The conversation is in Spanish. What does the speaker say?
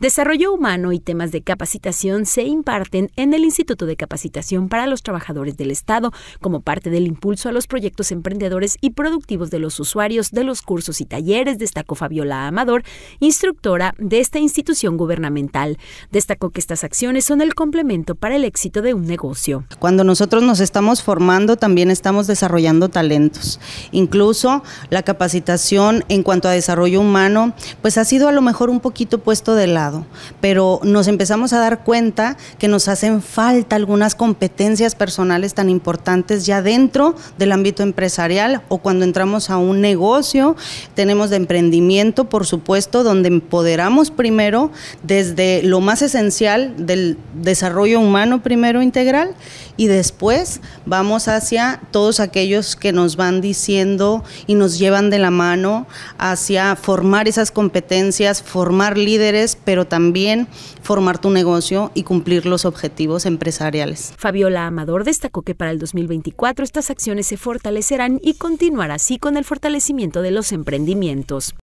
Desarrollo humano y temas de capacitación se imparten en el Instituto de Capacitación para los Trabajadores del Estado como parte del impulso a los proyectos emprendedores y productivos de los usuarios de los cursos y talleres, destacó Fabiola Amador, instructora de esta institución gubernamental. Destacó que estas acciones son el complemento para el éxito de un negocio. Cuando nosotros nos estamos formando, también estamos desarrollando talentos. Incluso la capacitación en cuanto a desarrollo humano, pues ha sido a lo mejor un poquito puesto de la pero nos empezamos a dar cuenta que nos hacen falta algunas competencias personales tan importantes ya dentro del ámbito empresarial o cuando entramos a un negocio, tenemos de emprendimiento, por supuesto, donde empoderamos primero desde lo más esencial del desarrollo humano primero integral y después vamos hacia todos aquellos que nos van diciendo y nos llevan de la mano hacia formar esas competencias, formar líderes, pero pero también formar tu negocio y cumplir los objetivos empresariales. Fabiola Amador destacó que para el 2024 estas acciones se fortalecerán y continuará así con el fortalecimiento de los emprendimientos.